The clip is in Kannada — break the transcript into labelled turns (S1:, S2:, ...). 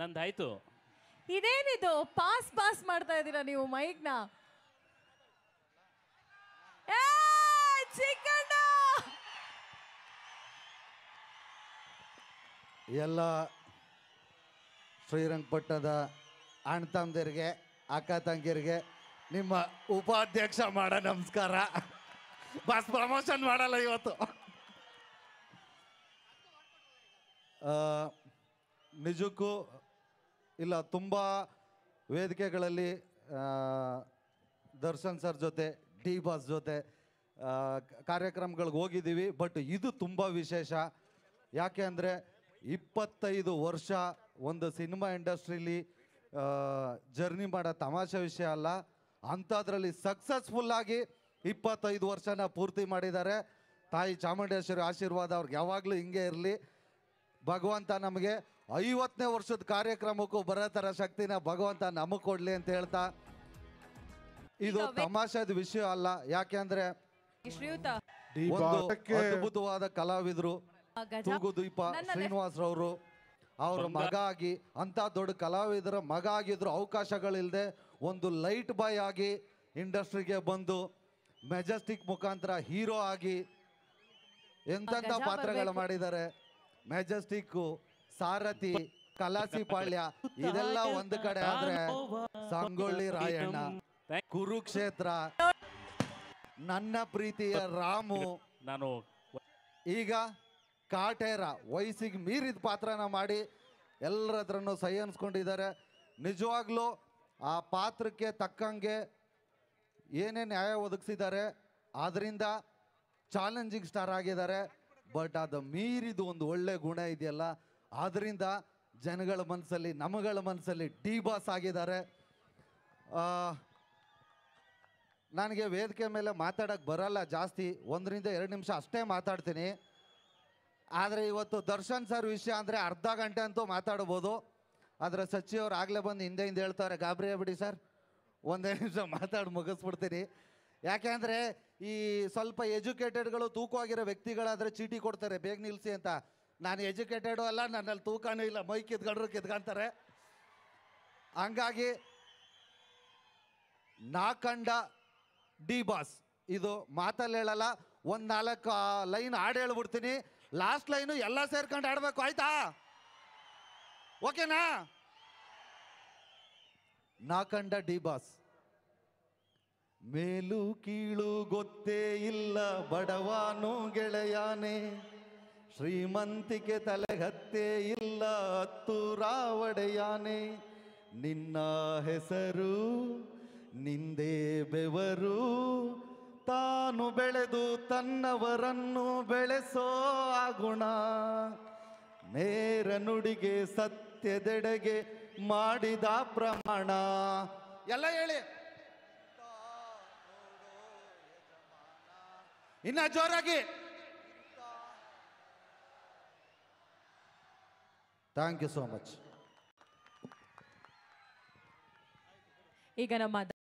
S1: ನಂದಾಯ್ತು ಇದೇನಿದು ಪಾಸ್ ಪಾಸ್ ಮಾಡ್ತಾ ಇದ್ದೀರಾ ನೀವು ಮೈಕ್ನ ಎಲ್ಲ ಶ್ರೀರಂಗಪಟ್ಟಣದ ಅಣ್ಣ ತಮ್ಮದಿರಿಗೆ ಅಕ್ಕ ತಂಗಿರಿಗೆ ನಿಮ್ಮ ಉಪಾಧ್ಯಕ್ಷ ಮಾಡ ನಮಸ್ಕಾರ ಬಸ್ ಪ್ರಮೋಷನ್ ಮಾಡಲ್ಲ ಇವತ್ತು ನಿಜಕ್ಕೂ ಇಲ್ಲ ತುಂಬ ವೇದಿಕೆಗಳಲ್ಲಿ ದರ್ಶನ್ ಸರ್ ಜೊತೆ ಡಿ ಬಾಸ್ ಜೊತೆ ಕಾರ್ಯಕ್ರಮಗಳಿಗೆ ಹೋಗಿದ್ದೀವಿ ಬಟ್ ಇದು ತುಂಬ ವಿಶೇಷ ಯಾಕೆ ಅಂದರೆ ಇಪ್ಪತ್ತೈದು ವರ್ಷ ಒಂದು ಸಿನಿಮಾ ಇಂಡಸ್ಟ್ರೀಲಿ ಜರ್ನಿ ಮಾಡೋ ತಮಾಷೆ ವಿಷಯ ಅಲ್ಲ ಅಂಥದ್ರಲ್ಲಿ ಸಕ್ಸಸ್ಫುಲ್ಲಾಗಿ ಇಪ್ಪತ್ತೈದು ವರ್ಷನ ಪೂರ್ತಿ ಮಾಡಿದ್ದಾರೆ ತಾಯಿ ಚಾಮುಂಡೇಶ್ವರಿ ಆಶೀರ್ವಾದ ಅವ್ರಿಗೆ ಯಾವಾಗಲೂ ಹಿಂಗೆ ಇರಲಿ ಭಗವಂತ ನಮಗೆ ಐವತ್ತನೇ ವರ್ಷದ ಕಾರ್ಯಕ್ರಮಕ್ಕೂ ಬರೋ ತರ ಶಕ್ತಿನ ಭಗವಂತ ನಮಗೆ ಕೊಡ್ಲಿ ಅಂತ ಹೇಳ್ತಾ ಇದು ತಮಾಷೆದ ವಿಷಯ ಅಲ್ಲ ಯಾಕೆಂದ್ರೆ ಅದ್ಭುತವಾದ ಕಲಾವಿದರು ತೂಗುದೀಪ ಶ್ರೀನಿವಾಸ್ ರವರು ಅವ್ರ ಮಗ ಆಗಿ ಅಂತ ದೊಡ್ಡ ಕಲಾವಿದರ ಮಗ ಆಗಿದ್ರು ಅವಕಾಶಗಳಿಲ್ಲದೆ ಒಂದು ಲೈಟ್ ಬಾಯ್ ಆಗಿ ಇಂಡಸ್ಟ್ರಿಗೆ ಬಂದು ಮೆಜೆಸ್ಟಿಕ್ ಮುಖಾಂತರ ಹೀರೋ ಆಗಿ ಎಂತೆಂಥ ಪಾತ್ರಗಳು ಮಾಡಿದ್ದಾರೆ ಮೆಜೆಸ್ಟಿಕ್ಕು ಸಾರಥಿ ಕಲಾಸಿ ಪಾಳ್ಯ ಇದೆಲ್ಲ ಒಂದು ಕಡೆ ಆದ್ರೆ ಸಂಗೊಳ್ಳಿ ರಾಯಣ್ಣ ಕುರುಕ್ಷೇತ್ರ ನನ್ನ ಪ್ರೀತಿಯ ರಾಮು ನಾನು ಈಗ ಕಾಟೇರ ವಯಸ್ಸಿಗೆ ಮೀರಿದ ಪಾತ್ರನ ಮಾಡಿ ಎಲ್ಲರ ಹತ್ರನು ನಿಜವಾಗ್ಲೂ ಆ ಪಾತ್ರಕ್ಕೆ ತಕ್ಕಂಗೆ ಏನೇ ನ್ಯಾಯ ಒದಗಿಸಿದ್ದಾರೆ ಆದ್ರಿಂದ ಚಾಲೆಂಜಿಂಗ್ ಸ್ಟಾರ್ ಆಗಿದ್ದಾರೆ ಬಟ್ ಅದು ಮೀರಿದ ಒಂದು ಒಳ್ಳೆ ಗುಣ ಇದೆಯಲ್ಲ ಆದ್ದರಿಂದ ಜನಗಳ ಮನಸ್ಸಲ್ಲಿ ನಮ್ಮಗಳ ಮನಸ್ಸಲ್ಲಿ ಡಿ ಬಾಸ್ ಆಗಿದ್ದಾರೆ ನನಗೆ ವೇದಿಕೆ ಮೇಲೆ ಮಾತಾಡಕ್ಕೆ ಬರಲ್ಲ ಜಾಸ್ತಿ ಒಂದರಿಂದ ಎರಡು ನಿಮಿಷ ಅಷ್ಟೇ ಮಾತಾಡ್ತೀನಿ ಆದರೆ ಇವತ್ತು ದರ್ಶನ್ ಸರ್ ವಿಷಯ ಅಂದರೆ ಅರ್ಧ ಗಂಟೆ ಅಂತೂ ಮಾತಾಡ್ಬೋದು ಆದರೆ ಸಚಿವರು ಆಗಲೇ ಬಂದು ಹಿಂದೆ ಹಿಂದೆ ಹೇಳ್ತಾರೆ ಗಾಬರಿ ಬಿಡಿ ಸರ್ ಒಂದೇ ನಿಮಿಷ ಮಾತಾಡಿ ಮುಗಿಸ್ಬಿಡ್ತೀನಿ ಅಂದರೆ ಈ ಸ್ವಲ್ಪ ಎಜುಕೇಟೆಡ್ಗಳು ತೂಕವಾಗಿರೋ ವ್ಯಕ್ತಿಗಳಾದರೆ ಚೀಟಿ ಕೊಡ್ತಾರೆ ಬೇಗ ನಿಲ್ಲಿಸಿ ಅಂತ ನಾನು ಎಜುಕೇಟೆಡು ಅಲ್ಲ ನನ್ನಲ್ಲಿ ತೂಕನೂ ಇಲ್ಲ ಮೈ ಕಿತ್ಕೊಂಡ್ರು ಕಿತ್ಕೊಂತಾರೆ ಹಂಗಾಗಿ ನಾಕಂಡ ಡಿ ಬಾಸ್ ಇದು ಮಾತಲ್ಲಿ ಹೇಳಲ್ಲ ಒಂದು ನಾಲ್ಕು ಲೈನ್ ಹಾಡು ಹೇಳ್ಬಿಡ್ತೀನಿ ಲಾಸ್ಟ್ ಲೈನು ಎಲ್ಲ ಸೇರ್ಕೊಂಡು ಆಡಬೇಕು ಆಯ್ತಾ ಓಕೆನಾ ನಾಕಂಡ ಡಿ ಬಾಸ್ ಮೇಲು ಕೀಳು ಗೊತ್ತೇ ಇಲ್ಲ ಬಡವಾನು ಗೆಳೆಯಾನೇ ಶ್ರೀಮಂತಿಕೆ ತಲೆಗತ್ತೆ ಇಲ್ಲ ಹತ್ತು ರಾವಡೆಯಾನೆ ನಿನ್ನ ಹೆಸರು ನಿಂದೇ ಬೆವರು ತಾನು ಬೆಳೆದು ತನ್ನವರನ್ನು ಬೆಳೆಸೋ ಆ ಗುಣ ನೇರ ನುಡಿಗೆ ಸತ್ಯದೆಡೆಗೆ ಮಾಡಿದ ಪ್ರಮಾಣ ಎಲ್ಲ ಹೇಳಿ ಇನ್ನ ಜೋರಾಗಿ ಥ್ಯಾಂಕ್ ಯು ಸೋ ಮಚ್ ಈಗ ನಮ್ಮ